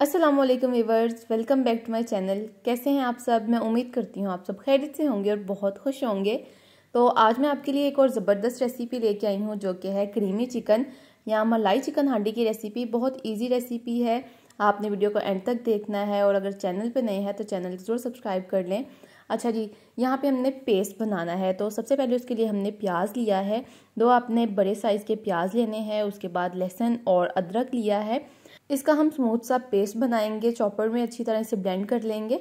Aslam viewers welcome back to my channel कैसे हैं आप सब मैं उम्मीद करती हूँ आप सब खैरियत से होंगे और बहुत खुश होंगे तो आज मैं आपके लिए एक और ज़बरदस्त रेसिपी लेके आई हूँ जो कि है क्रीमी चिकन या मलाई चिकन हांडी की रेसिपी बहुत इजी रेसिपी है आपने वीडियो को एंड तक देखना है और अगर चैनल पर नए हैं तो चैनल ज़रूर सब्सक्राइब कर लें अच्छा जी यहाँ पे हमने पेस्ट बनाना है तो सबसे पहले उसके लिए हमने प्याज लिया है दो आपने बड़े साइज़ के प्याज लेने हैं उसके बाद लहसुन और अदरक लिया है इसका हम स्मूथ सा पेस्ट बनाएंगे चॉपर में अच्छी तरह से ब्लेंड कर लेंगे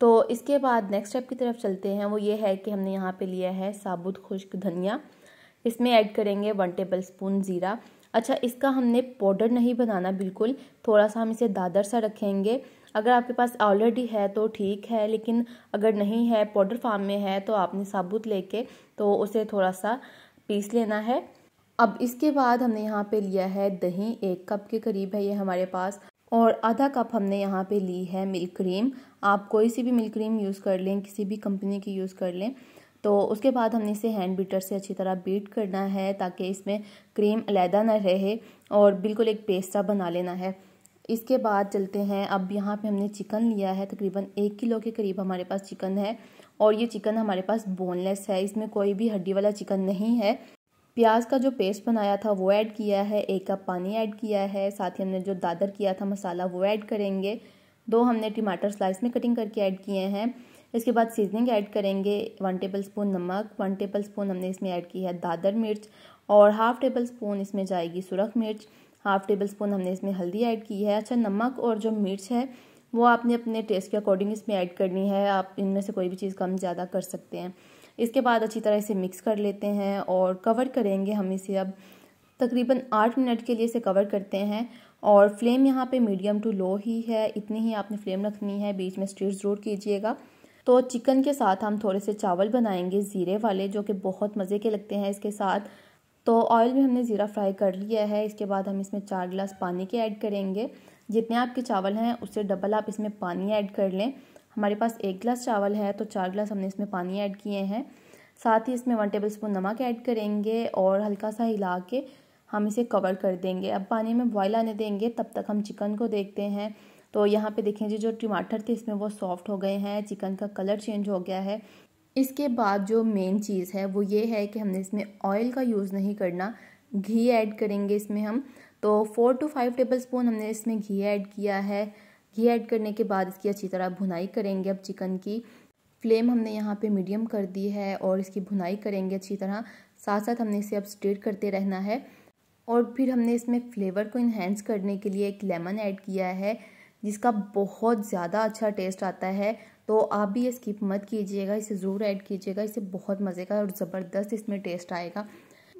तो इसके बाद नेक्स्ट स्टेप की तरफ चलते हैं वो ये है कि हमने यहाँ पे लिया है साबुत खुश्क धनिया इसमें ऐड करेंगे वन टेबल स्पून ज़ीरा अच्छा इसका हमने पाउडर नहीं बनाना बिल्कुल थोड़ा सा हम इसे दादर सा रखेंगे अगर आपके पास ऑलरेडी है तो ठीक है लेकिन अगर नहीं है पाउडर फार्म में है तो आपने साबुत लेके तो उसे थोड़ा सा पीस लेना है अब इसके बाद हमने यहाँ पे लिया है दही एक कप के करीब है ये हमारे पास और आधा कप हमने यहाँ पे ली है मिल्क क्रीम आप कोई सी भी मिल्क क्रीम यूज़ कर लें किसी भी कंपनी की यूज़ कर लें तो उसके बाद हमने इसे हैंड बीटर से अच्छी तरह बीट करना है ताकि इसमें क्रीम अलहदा ना रहे और बिल्कुल एक पेस्टा बना लेना है इसके बाद चलते हैं अब यहाँ पे हमने चिकन लिया है तकरीबन एक किलो के करीब हमारे पास चिकन है और ये चिकन हमारे पास बोनलेस है इसमें कोई भी हड्डी वाला चिकन नहीं है प्याज का जो पेस्ट बनाया था वो ऐड किया है एक कप पानी ऐड किया है साथ ही हमने जो दादर किया था मसाला वो ऐड करेंगे दो हमने टमाटर स्लाइस में कटिंग करके ऐड किए हैं इसके बाद सीजनिंग ऐड करेंगे वन टेबल स्पून नमक वन टेबल स्पून हमने इसमें ऐड की है दादर मिर्च और हाफ़ टेबल स्पून इसमें जाएगी सुरख मिर्च हाफ़ टेबल स्पून हमने इसमें हल्दी ऐड की है अच्छा नमक और जो मिर्च है वो आपने अपने टेस्ट के अकॉर्डिंग इसमें ऐड करनी है आप इनमें से कोई भी चीज़ कम ज़्यादा कर सकते हैं इसके बाद अच्छी तरह इसे मिक्स कर लेते हैं और कवर करेंगे हम इसे अब तकरीबन आठ मिनट के लिए इसे कवर करते हैं और फ्लेम यहाँ पे मीडियम टू लो ही है इतनी ही आपने फ्लेम रखनी है बीच में स्ट्रीट ज़रूर कीजिएगा तो चिकन के साथ हम थोड़े से चावल बनाएंगे ज़ीरे वाले जो कि बहुत मज़े के लगते हैं इसके साथ तो ऑयल में हमने ज़ीरा फ्राई कर लिया है इसके बाद हम इसमें चार गिलास पानी के ऐड करेंगे जितने आपके चावल हैं उससे डबल आप इसमें पानी ऐड कर लें हमारे पास एक गिलास चावल है तो चार गिलास हमने इसमें पानी ऐड किए हैं साथ ही इसमें वन टेबल स्पून नमक ऐड करेंगे और हल्का सा हिला के हम इसे कवर कर देंगे अब पानी में बॉयल आने देंगे तब तक हम चिकन को देखते हैं तो यहाँ पे देखें जी जो टमाटर थे इसमें वो सॉफ्ट हो गए हैं चिकन का कलर चेंज हो गया है इसके बाद जो मेन चीज़ है वो ये है कि हमने इसमें ऑयल का यूज़ नहीं करना घी ऐड करेंगे इसमें हम तो four to five tablespoon हमने इसमें घी ऐड किया है घी ऐड करने के बाद इसकी अच्छी तरह भुनाई करेंगे अब चिकन की फ्लेम हमने यहाँ पे मीडियम कर दी है और इसकी भुनाई करेंगे अच्छी तरह साथ साथ हमने इसे अब स्टेट करते रहना है और फिर हमने इसमें फ्लेवर को इन्हेंस करने के लिए एक लेमन ऐड किया है जिसका बहुत ज़्यादा अच्छा टेस्ट आता है तो आप भी ये स्किप मत कीजिएगा इसे ज़रूर ऐड कीजिएगा इसे बहुत मज़े का और ज़बरदस्त इसमें टेस्ट आएगा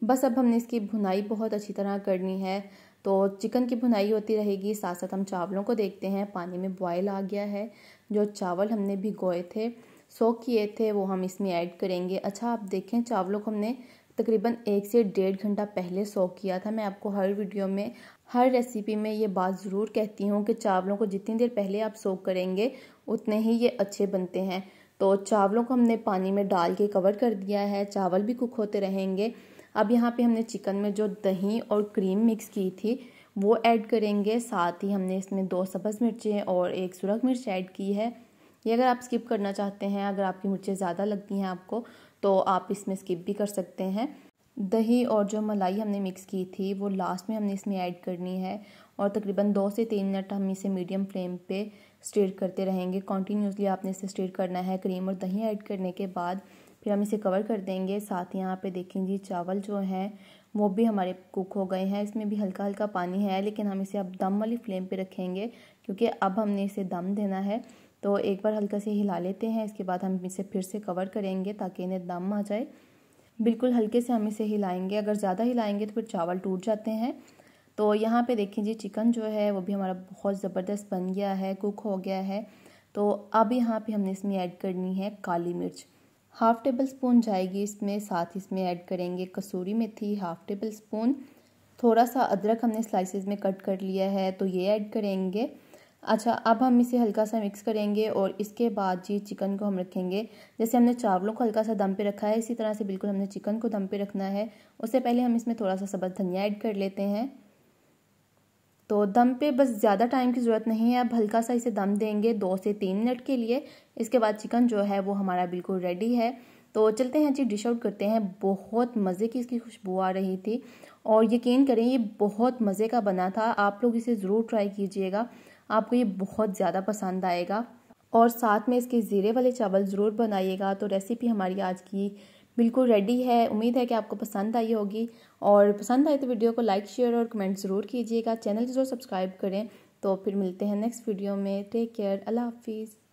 बस अब हमने इसकी भुनाई बहुत अच्छी तरह करनी है तो चिकन की भुनाई होती रहेगी साथ साथ हम चावलों को देखते हैं पानी में बॉयल आ गया है जो चावल हमने भिगोए थे सोख किए थे वो हम इसमें ऐड करेंगे अच्छा आप देखें चावलों को हमने तकरीबन एक से डेढ़ घंटा पहले सोख किया था मैं आपको हर वीडियो में हर रेसिपी में ये बात ज़रूर कहती हूँ कि चावलों को जितनी देर पहले आप सोख करेंगे उतने ही ये अच्छे बनते हैं तो चावलों को हमने पानी में डाल के कवर कर दिया है चावल भी कुक होते रहेंगे अब यहाँ पे हमने चिकन में जो दही और क्रीम मिक्स की थी वो ऐड करेंगे साथ ही हमने इसमें दो सब्ज़ मिर्चें और एक सुरख मिर्च ऐड की है ये अगर आप स्किप करना चाहते हैं अगर आपकी मिर्चें ज़्यादा लगती हैं आपको तो आप इसमें स्किप भी कर सकते हैं दही और जो मलाई हमने मिक्स की थी वो लास्ट में हमने इसमें ऐड करनी है और तकरीबन दो से तीन मिनट हम इसे मीडियम फ्लेम पे स्टेर करते रहेंगे कॉन्टीन्यूसली आपने इसे स्टेर करना है क्रीम और दही ऐड करने के बाद फिर हम इसे कवर कर देंगे साथ ही यहाँ पे जी चावल जो हैं वो भी हमारे कुक हो गए हैं इसमें भी हल्का हल्का पानी है लेकिन हम इसे अब दम वाली फ्लेम पे रखेंगे क्योंकि अब हमने इसे दम देना है तो एक बार हल्का से हिला लेते हैं इसके बाद हम इसे फिर से कवर करेंगे ताकि इन्हें दम आ जाए बिल्कुल हल्के से हम इसे हिलाएँगे अगर ज़्यादा हिलाएँगे तो फिर चावल टूट जाते हैं तो यहाँ पर देखें जी चिकन जो है वो भी हमारा बहुत ज़बरदस्त बन गया है कुक हो गया है तो अब यहाँ पे हमने इसमें ऐड करनी है काली मिर्च हाफ़ टेबल स्पून जाएगी इसमें साथ इसमें ऐड करेंगे कसूरी मेथी हाफ़ टेबल स्पून थोड़ा सा अदरक हमने स्लाइसेस में कट कर लिया है तो ये ऐड करेंगे अच्छा अब हम इसे हल्का सा मिक्स करेंगे और इसके बाद जी चिकन को हम रखेंगे जैसे हमने चावलों को हल्का सा दम पे रखा है इसी तरह से बिल्कुल हमने चिकन को दम पे रखना है उससे पहले हम इसमें थोड़ा सा सबज धनिया ऐड कर लेते हैं तो दम पे बस ज़्यादा टाइम की ज़रूरत नहीं है अब हल्का सा इसे दम देंगे दो से तीन मिनट के लिए इसके बाद चिकन जो है वो हमारा बिल्कुल रेडी है तो चलते हैं जी डिश आउट करते हैं बहुत मज़े की इसकी खुशबू आ रही थी और यकीन करें ये बहुत मज़े का बना था आप लोग इसे ज़रूर ट्राई कीजिएगा आपको ये बहुत ज़्यादा पसंद आएगा और साथ में इसके ज़ीरे वाले चावल ज़रूर बनाइएगा तो रेसिपी हमारी आज की बिल्कुल रेडी है उम्मीद है कि आपको पसंद आई होगी और पसंद आए तो वीडियो को लाइक शेयर और कमेंट ज़रूर कीजिएगा चैनल ज़रूर सब्सक्राइब करें तो फिर मिलते हैं नेक्स्ट वीडियो में टेक केयर अल्लाह हाफिज़